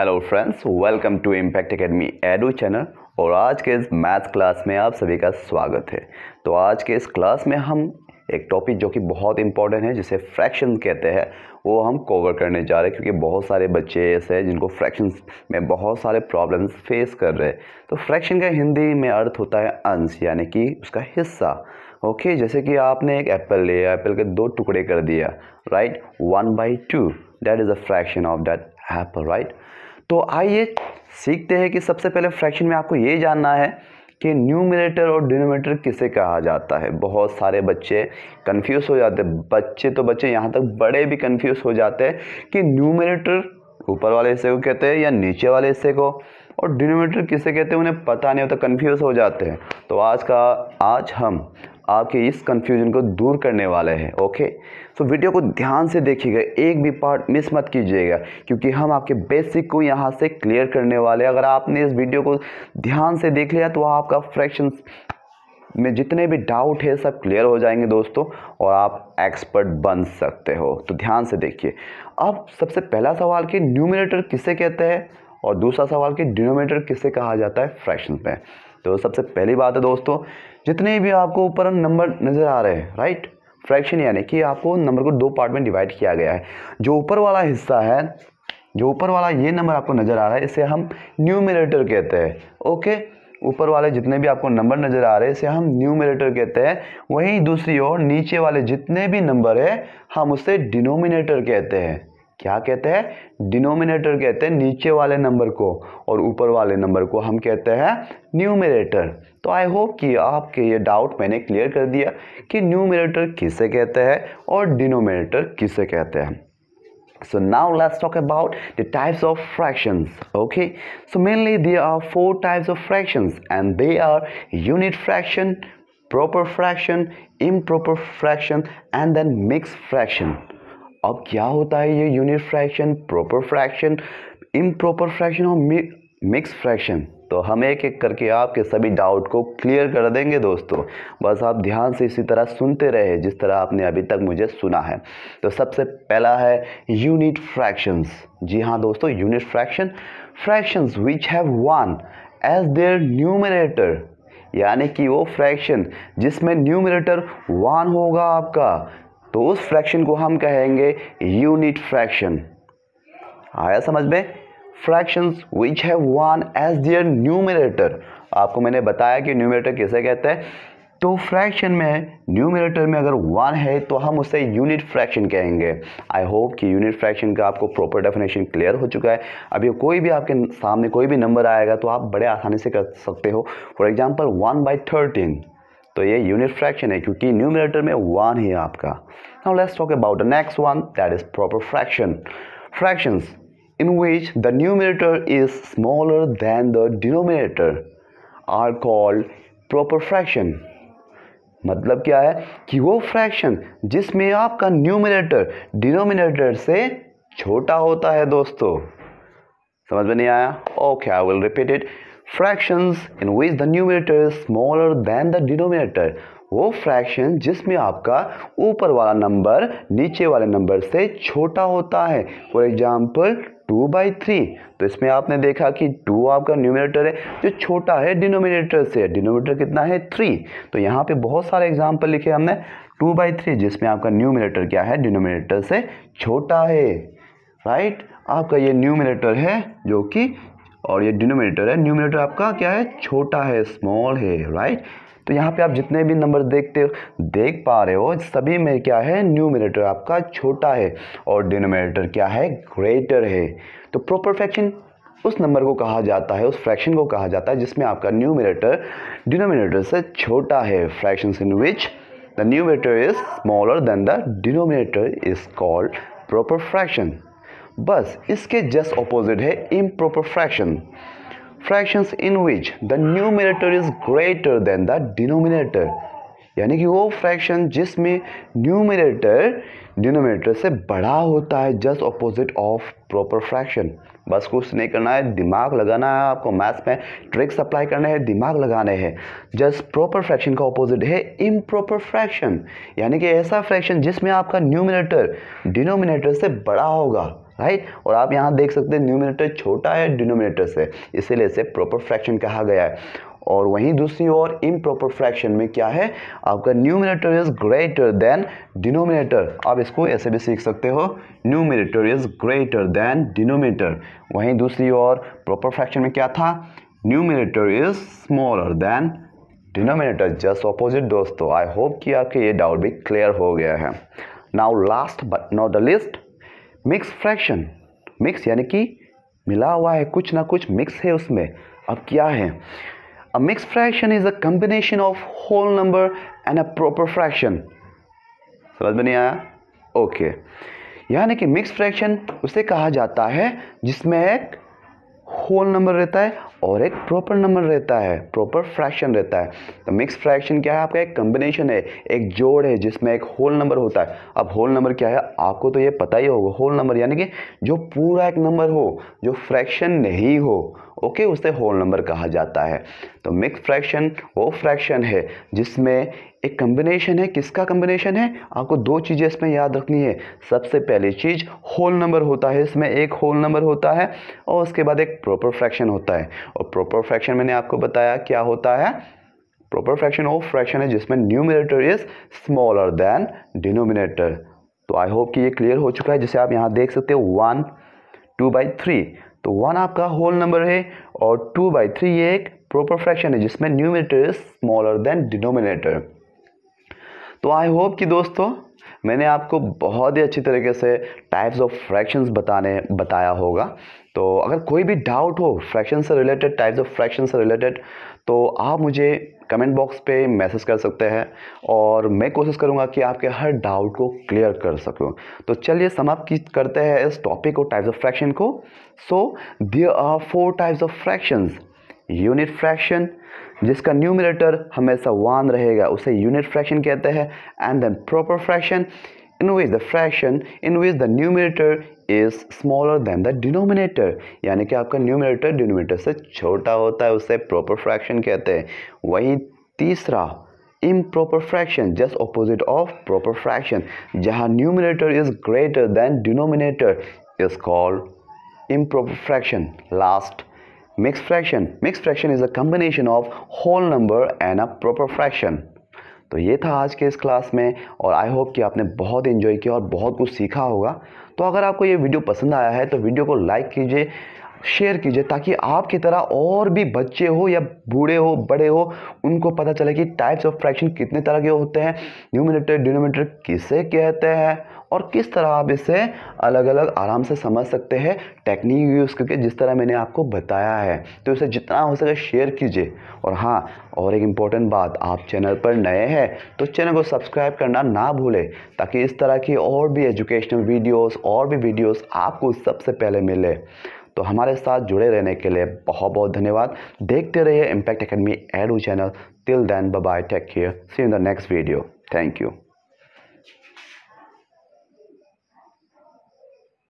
Hello friends welcome to Impact Academy Edu channel और आज के इस मैथ क्लास में आप सभी का स्वागत है तो आज के इस क्लास में हम एक टॉपिक जो कि बहुत इंपॉर्टेंट है जिसे फ्रैक्शन कहते हैं वो हम कवर करने जा रहे हैं क्योंकि बहुत सारे बच्चे ऐसे हैं जिनको फ्रैक्शन में बहुत सारे प्रॉब्लम्स फेस कर रहे हैं तो फ्रैक्शन का हिंदी में अर्थ होता है अंश यानी कि उसका हिस्सा ओके जैसे कि आपने एक एप्पल लिया एप्पल के दो टुकड़े कर दिया right one by two that is a fraction of that apple right तो आइए सीखते हैं कि सबसे पहले फ्रैक्शन में आपको ये जानना है कि न्यूमिनेटर और डिनोमिनेटर किसे कहा जाता है बहुत सारे बच्चे कन्फ्यूज़ हो जाते हैं बच्चे तो बच्चे यहाँ तक बड़े भी कन्फ्यूज़ हो जाते हैं कि न्यूमिनेटर ऊपर वाले हिस्से को कहते हैं या नीचे वाले हिस्से को और डिनोमिनेटर किसे कहते हैं उन्हें पता नहीं होता कन्फ्यूज़ हो जाते हैं तो आज का आज हम आपके इस कन्फ्यूजन को दूर करने वाले हैं ओके सो वीडियो को ध्यान से देखिएगा एक भी पार्ट मिस मत कीजिएगा क्योंकि हम आपके बेसिक को यहाँ से क्लियर करने वाले हैं अगर आपने इस वीडियो को ध्यान से देख लिया तो आपका फ्रैक्शन में जितने भी डाउट है सब क्लियर हो जाएंगे दोस्तों और आप एक्सपर्ट बन सकते हो तो ध्यान से देखिए अब सबसे पहला सवाल कि न्यूमिनेटर किसे कहते हैं और दूसरा सवाल कि डिनोमिनेटर किसे कहा जाता है फ्रैक्शन में तो सबसे पहली बात है दोस्तों जितने भी आपको ऊपर नंबर नज़र आ रहे हैं राइट फ्रैक्शन यानी कि आपको नंबर को दो पार्ट में डिवाइड किया गया है जो ऊपर वाला हिस्सा है जो ऊपर वाला ये नंबर आपको नज़र आ रहा है इसे हम न्यूमिनेटर कहते हैं ओके ऊपर वाले जितने भी आपको नंबर नज़र आ रहे हैं इसे हम न्यूमिनेटर कहते हैं वहीं दूसरी ओर नीचे वाले जितने भी नंबर है हम उसे डिनोमिनेटर कहते हैं क्या कहते हैं डिनोमिनेटर कहते हैं नीचे वाले नंबर को और ऊपर वाले नंबर को हम कहते हैं न्यूमिनेटर तो आई होप कि आपके ये डाउट मैंने क्लियर कर दिया कि न्यूमिनेटर किसे कहते हैं और डिनोमिनेटर किसे कहते हैं so now let's talk about the types of fractions okay so mainly there are four types of fractions and they are unit fraction proper fraction improper fraction and then mixed fraction अब क्या होता है ये unit fraction proper fraction improper fraction और mix fraction तो हम एक एक करके आपके सभी डाउट को क्लियर कर देंगे दोस्तों बस आप ध्यान से इसी तरह सुनते रहे जिस तरह आपने अभी तक मुझे सुना है तो सबसे पहला है यूनिट फ्रैक्शंस जी हाँ दोस्तों unit fraction fractions which have one as their numerator यानी कि वो फ्रैक्शन जिसमें न्यूमरेटर वन होगा आपका तो उस फ्रैक्शन को हम कहेंगे यूनिट फ्रैक्शन आया समझ में fractions which have one as their numerator आपको मैंने बताया कि न्यूमिनेटर कैसे कहते हैं तो फ्रैक्शन में न्यूमिनेटर में अगर वन है तो हम उसे यूनिट फ्रैक्शन कहेंगे आई होप कि यूनिट फ्रैक्शन का आपको प्रॉपर डेफिनेशन क्लियर हो चुका है अभी कोई भी आपके सामने कोई भी नंबर आएगा तो आप बड़े आसानी से कर सकते हो for example one by thirteen तो ये यूनिट फ्रैक्शन है क्योंकि न्यूमिनेटर में वन ही है आपका now let's talk about the next one that is proper fraction fractions in which the numerator is smaller than the denominator are called proper fraction मतलब क्या है कि वो फ्रैक्शन जिसमें आपका न्यूमिनेटर डिनोमिनेटर से छोटा होता है दोस्तों समझ में नहीं आया okay I will repeat it fractions in which the numerator smaller than the denominator वो फ्रैक्शन जिसमें आपका ऊपर वाला नंबर नीचे वाले नंबर से छोटा होता है for example two by three तो इसमें आपने देखा कि टू आपका न्यूमिनेटर है जो छोटा है डिनोमिनेटर से डिनोमिनेटर कितना है थ्री तो यहाँ पे बहुत सारे एग्जाम्पल लिखे हमने टू बाई थ्री जिसमें आपका न्यूमिनेटर क्या है डिनोमिनेटर से छोटा है राइट right? आपका ये न्यूमिनेटर है जो कि और ये डिनोमिनेटर है न्यूमिनेटर आपका क्या है छोटा है स्मॉल है राइट तो यहाँ पे आप जितने भी नंबर देखते देख पा रहे हो सभी में क्या है न्यूमिनेटर आपका छोटा है और डिनोमिनेटर क्या है ग्रेटर है तो फ्रैक्शन उस नंबर को कहा जाता है उस फ्रैक्शन को कहा जाता है जिसमें आपका न्यूमिनेटर डिनोमिनेटर से छोटा है fraction in which the numerator is smaller than the denominator is called proper fraction बस इसके जस्ट ऑपोजिट है improper fraction fractions in which the numerator is greater than the denominator यानी कि वो फ्रैक्शन जिसमें न्यूमिनेटर डिनोमिनेटर से बड़ा होता है just opposite of proper fraction बस कुछ नहीं करना है दिमाग लगाना है आपको मैथ्स में ट्रिक्स अप्लाई करने हैं दिमाग लगाने हैं जस्ट प्रॉपर फ्रैक्शन का ऑपोजिट है इम प्रॉपर फ्रैक्शन यानी कि ऐसा फ्रैक्शन जिसमें आपका न्यूमिनेटर डिनोमिनेटर से बड़ा होगा राइट और आप यहाँ देख सकते हैं न्यूमिनेटर छोटा है डिनोमिनेटर से इसीलिए इसे प्रॉपर फ्रैक्शन कहा गया है और वहीं दूसरी ओर इम प्रॉपर फ्रैक्शन में क्या है आपका numerator is greater than denominator आप इसको ऐसे भी सीख सकते हो numerator is greater than denominator वहीं दूसरी ओर प्रॉपर फ्रैक्शन में क्या था numerator is smaller than denominator just opposite दोस्तों आई होप कि आपके ये डाउट भी क्लियर हो गया है now last but not the least mix fraction mix यानी कि मिला हुआ है कुछ ना कुछ मिक्स है उसमें अब क्या है a mix fraction is a combination of whole number and a proper fraction समझ में नहीं आया ओके यानी कि मिक्स फ्रैक्शन उसे कहा जाता है जिसमें एक होल नंबर रहता है और एक प्रॉपर नंबर रहता है प्रॉपर फ्रैक्शन रहता है तो मिक्स फ्रैक्शन क्या है आपका एक कम्बिनेशन है एक जोड़ है जिसमें एक होल नंबर होता है अब होल नंबर क्या है आपको तो ये पता ही होगा होल नंबर यानी कि जो पूरा एक नंबर हो जो फ्रैक्शन नहीं हो ओके उसे होल नंबर कहा जाता है तो मिक्स फ्रैक्शन वो फ्रैक्शन है जिसमें एक कम्बिनेशन है किसका कम्बिनेशन है आपको दो चीज़ें इसमें याद रखनी है सबसे पहली चीज़ होल नंबर होता है इसमें एक होल नंबर होता है और उसके बाद एक प्रॉपर फ्रैक्शन होता है और प्रॉपर फ्रैक्शन मैंने आपको बताया क्या होता है प्रॉपर फ्रैक्शन ऑफ फ्रैक्शन है जिसमें numerator is smaller than denominator तो आई होप कि ये क्लियर हो चुका है जिसे आप यहाँ देख सकते हो वन टू बाई थ्री तो वन आपका होल नंबर है और टू बाई थ्री ये एक प्रॉपर फ्रैक्शन है जिसमें numerator is smaller than denominator तो आई होप कि दोस्तों मैंने आपको बहुत ही अच्छी तरीके से टाइप्स ऑफ फ्रैक्शंस बताने बताया होगा तो अगर कोई भी डाउट हो फ्रैक्शन से रिलेटेड टाइप्स ऑफ फ्रैक्शन से रिलेटेड तो आप मुझे कमेंट बॉक्स पे मैसेज कर सकते हैं और मैं कोशिश करूँगा कि आपके हर डाउट को क्लियर कर सकूं तो चलिए समाप्त करते हैं इस टॉपिक को टाइप्स ऑफ फ्रैक्शन को so they are four types of fractions unit fraction जिसका न्यूमिनेटर हमेशा वन रहेगा उसे यूनिट फ्रैक्शन कहते हैं and then proper fraction in which the fraction in which the numerator is smaller than the denominator यानी कि आपका न्यूमिनेटर डिनोमिनेटर से छोटा होता है उसे प्रॉपर फ्रैक्शन कहते हैं वहीं तीसरा improper fraction just opposite of proper fraction जहाँ numerator is greater than denominator is called इम fraction last mixed fraction mixed fraction is a combination of whole number and a proper fraction तो ये था आज के इस class में और आई होप कि आपने बहुत इन्जॉय किया और बहुत कुछ सीखा होगा तो अगर आपको ये वीडियो पसंद आया है तो वीडियो को लाइक कीजिए शेयर कीजिए ताकि आपकी तरह और भी बच्चे हो या बूढ़े हो बड़े हो उनको पता चले कि टाइप्स ऑफ फ्रैक्शन कितने तरह के होते हैं न्यूमिनेटर डिनोमीटर किसे कहते हैं और किस तरह आप इसे अलग अलग आराम से समझ सकते हैं टेक्निक यूज़ करके जिस तरह मैंने आपको बताया है तो इसे जितना हो सके शेयर कीजिए और हाँ और एक इम्पॉर्टेंट बात आप चैनल पर नए हैं तो चैनल को सब्सक्राइब करना ना भूलें ताकि इस तरह की और भी एजुकेशनल वीडियोस और भी वीडियोस आपको सबसे पहले मिले तो हमारे साथ जुड़े रहने के लिए बहुत बहुत धन्यवाद देखते रहिए Impact Academy Edu channel till then bye take care see in the next video thank you